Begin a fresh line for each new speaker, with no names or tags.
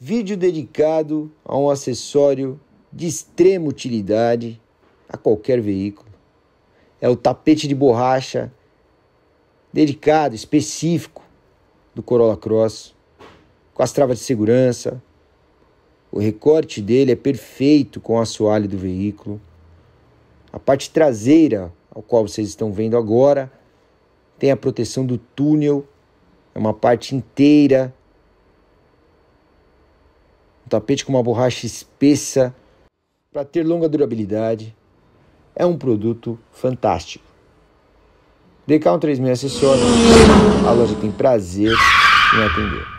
vídeo dedicado a um acessório de extrema utilidade a qualquer veículo. É o tapete de borracha dedicado, específico do Corolla Cross, com as travas de segurança. O recorte dele é perfeito com o assoalho do veículo. A parte traseira, ao qual vocês estão vendo agora, tem a proteção do túnel, é uma parte inteira um tapete com uma borracha espessa para ter longa durabilidade. É um produto fantástico. DK136 Acessórios, a loja tem prazer em atender.